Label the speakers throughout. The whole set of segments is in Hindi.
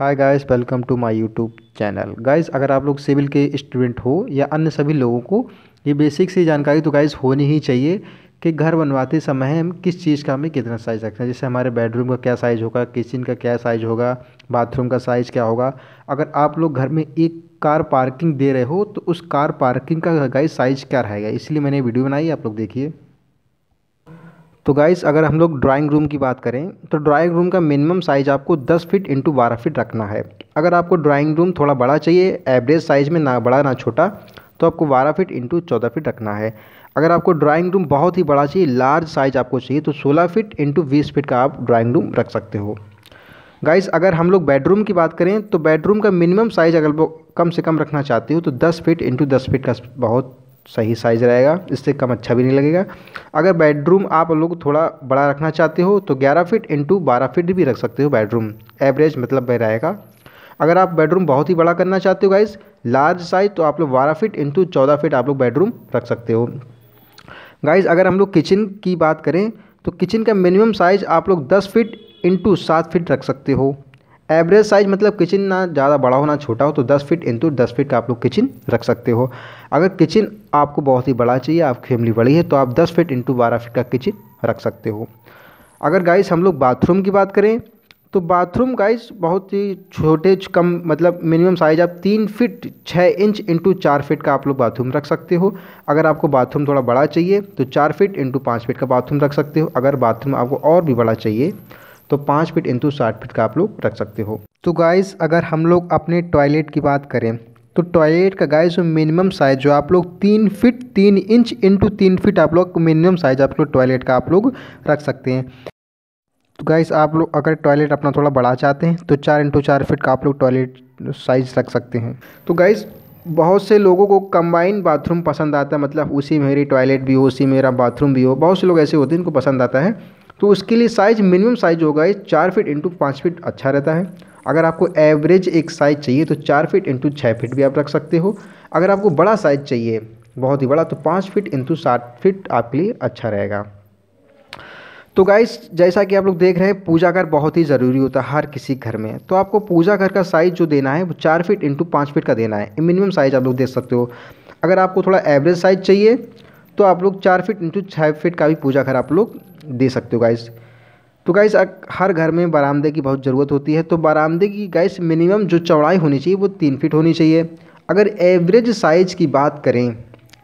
Speaker 1: hi guys welcome to my YouTube channel guys अगर आप लोग सिविल के स्टूडेंट हो या अन्य सभी लोगों को ये बेसिक सी जानकारी तो गाइस होनी ही चाहिए कि घर बनवाते समय हम किस चीज़ का हमें कितना साइज़ रखना है जैसे हमारे बेडरूम का क्या साइज़ होगा किचन का क्या साइज़ होगा बाथरूम का साइज़ क्या होगा अगर आप लोग घर में एक कार पार्किंग दे रहे हो तो उस कार पार्किंग का गाइस साइज़ क्या रहेगा इसलिए मैंने वीडियो बनाई आप लोग देखिए तो गाइस अगर हम लोग ड्राइंग रूम की बात करें तो ड्राइंग रूम का मिनिमम साइज़ आपको 10 फीट इंटू बारह फीट रखना है अगर आपको ड्राइंग रूम थोड़ा बड़ा चाहिए एवरेज साइज़ में ना बड़ा ना छोटा तो आपको बारह फीट इंटू चौदह फीट रखना है अगर आपको ड्राइंग रूम बहुत ही बड़ा चाहिए लार्ज साइज़ आपको चाहिए तो सोलह फिट इंटू बीस फिट का आप ड्राइंग रूम रख सकते हो गाइस अगर हम लोग बेडरूम की बात करें तो बेडरूम का मिनिमम साइज़ अगर कम से कम रखना चाहते हो तो दस फिट इंटू दस फिट का बहुत सही साइज़ रहेगा इससे कम अच्छा भी नहीं लगेगा अगर बेडरूम आप लोग थोड़ा बड़ा रखना चाहते हो तो 11 फीट इंटू बारह फीट भी रख सकते हो बेडरूम एवरेज मतलब वह रहेगा अगर आप बेडरूम बहुत ही बड़ा करना चाहते हो गाइज लार्ज साइज तो आप लोग बारह फिट इंटू चौदह फिट आप लोग बेडरूम रख सकते हो गाइज अगर हम लोग किचन की बात करें तो किचन का मिनिमम साइज़ आप लोग दस फिट इंटू सात फिट रख सकते हो एवरेज साइज मतलब किचन ना ज़्यादा बड़ा हो ना छोटा हो तो 10 फीट इंटू दस फीट का आप लोग किचन रख सकते हो अगर किचन आपको बहुत ही बड़ा चाहिए आपकी फैमिली बड़ी है तो आप 10 फीट इंटू बारह फीट का किचन रख सकते हो अगर गाइस हम लोग बाथरूम की बात करें तो बाथरूम गाइस बहुत ही छोटे कम मतलब मिनिमम साइज आप तीन फिट छः इंच इंटू चार फिट का आप लोग बाथरूम रख सकते हो अगर आपको बाथरूम थोड़ा बड़ा चाहिए तो चार फिट इंटू पाँच फिट का बाथरूम रख सकते हो अगर बाथरूम आपको और भी बड़ा चाहिए तो पाँच फिट इंटू साठ फिट का आप लोग रख सकते हो तो गाइस अगर हम लोग अपने टॉयलेट की बात करें तो टॉयलेट का गाइस मिनिमम साइज़ जो आप लोग तीन फिट तीन इंच इंटू तीन फिट आप लोग मिनिमम साइज़ आप लोग टॉयलेट का आप लोग रख सकते हैं तो गाइस आप लोग अगर टॉयलेट अपना थोड़ा बड़ा चाहते हैं तो चार इंटू चार फिट का आप लोग टॉयलेट साइज़ रख सकते हैं तो गाइस बहुत से लोगों को कंबाइन बाथरूम पसंद आता है मतलब उसी मेरी टॉयलेट भी हो उसी मेरा बाथरूम भी हो बहुत से लोग ऐसे होते हैं इनको पसंद आता है तो उसके लिए साइज़ मिनिमम साइज़ होगा ये चार फिट इंटू पाँच फिट अच्छा रहता है अगर आपको एवरेज एक साइज़ चाहिए तो चार फिट इंटू छः फिट भी आप रख सकते हो अगर आपको बड़ा साइज़ चाहिए बहुत ही बड़ा तो पाँच फिट इंटू सात फिट आपके लिए अच्छा रहेगा तो गाइस जैसा कि आप लोग देख रहे हैं पूजा घर बहुत ही ज़रूरी होता है हर किसी घर में तो आपको पूजा घर का साइज़ जो देना है वो चार फिट इंटू पाँच फिट का देना है मिनिमम साइज़ आप लोग देख सकते हो अगर आपको थोड़ा एवरेज साइज़ चाहिए तो आप लोग चार फिट इंटू छः फिट का भी पूजा घर आप लोग दे सकते हो गाइस तो गाइस हर घर में बरामदे की बहुत ज़रूरत होती है तो बरामदे की गाइस मिनिमम जो चौड़ाई होनी चाहिए वो तीन फीट होनी चाहिए अगर एवरेज साइज़ की बात करें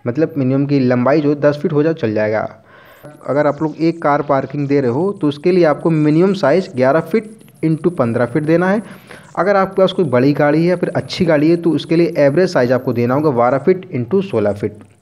Speaker 1: मतलब मिनिमम की लंबाई जो दस फीट हो जाए चल जाएगा अगर आप लोग एक कार पार्किंग दे रहे हो तो उसके लिए आपको मिनिमम साइज़ ग्यारह फिट इंटू पंद्रह फिट देना है अगर आपके पास कोई बड़ी गाड़ी है फिर अच्छी गाड़ी है तो उसके लिए एवरेज साइज़ आपको देना होगा बारह फिट इंटू सोलह फिट